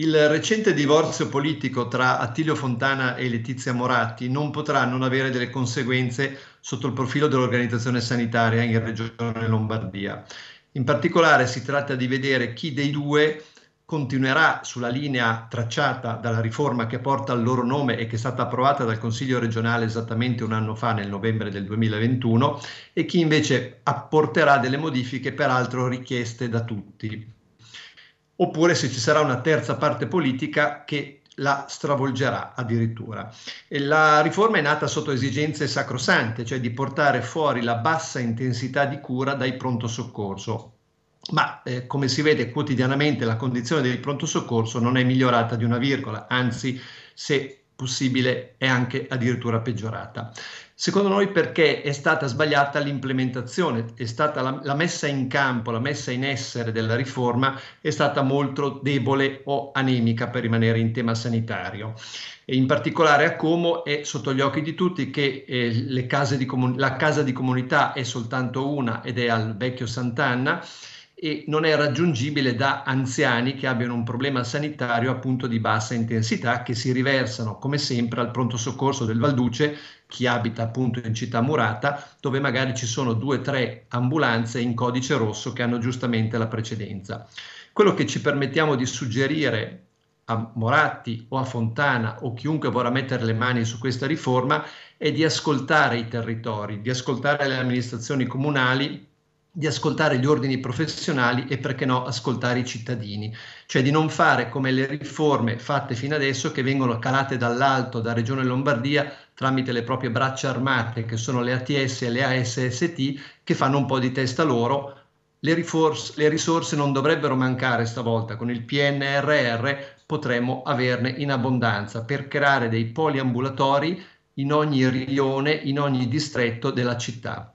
Il recente divorzio politico tra Attilio Fontana e Letizia Moratti non potrà non avere delle conseguenze sotto il profilo dell'organizzazione sanitaria in Regione Lombardia. In particolare si tratta di vedere chi dei due continuerà sulla linea tracciata dalla riforma che porta il loro nome e che è stata approvata dal Consiglio regionale esattamente un anno fa, nel novembre del 2021, e chi invece apporterà delle modifiche peraltro richieste da tutti oppure se ci sarà una terza parte politica che la stravolgerà addirittura. E la riforma è nata sotto esigenze sacrosante, cioè di portare fuori la bassa intensità di cura dai pronto soccorso. Ma eh, come si vede quotidianamente la condizione del pronto soccorso non è migliorata di una virgola, anzi se possibile è anche addirittura peggiorata. Secondo noi perché è stata sbagliata l'implementazione, è stata la, la, messa in campo, la messa in essere della riforma è stata molto debole o anemica per rimanere in tema sanitario. E in particolare a Como è sotto gli occhi di tutti che eh, comun- la casa di comunità è soltanto una ed è al vecchio Sant'Anna e non è raggiungibile da anziani che abbiano un problema sanitario appunto di bassa intensità che si riversano come sempre al pronto soccorso del Valduce, chi abita appunto in città murata, dove magari ci sono due o tre ambulanze in codice rosso che hanno giustamente la precedenza. Quello che ci permettiamo di suggerire a Moratti o a Fontana o chiunque vorrà mettere le mani su questa riforma è di ascoltare i territori, di ascoltare le amministrazioni comunali di ascoltare gli ordini professionali e perché no ascoltare i cittadini, cioè di non fare come le riforme fatte fino adesso che vengono calate dall'alto, da Regione Lombardia, tramite le proprie braccia armate che sono le ATS e le ASST che fanno un po' di testa loro. Le, riforse, le risorse non dovrebbero mancare stavolta, con il PNRR potremmo averne in abbondanza per creare dei poliambulatori in ogni rione, in ogni distretto della città.